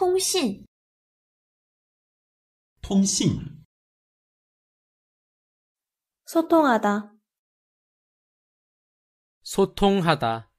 통신 통신 소통하다 소통하다